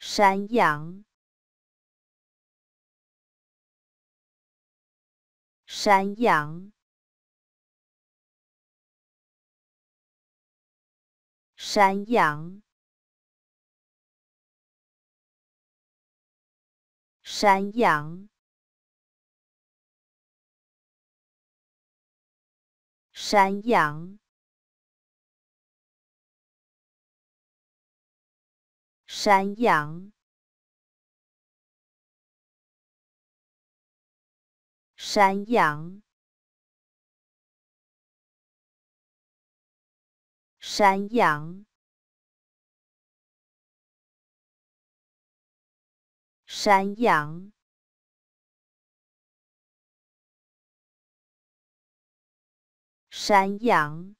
山羊，山羊，山羊，山羊，山羊。山羊，山羊，山羊，山羊，山羊。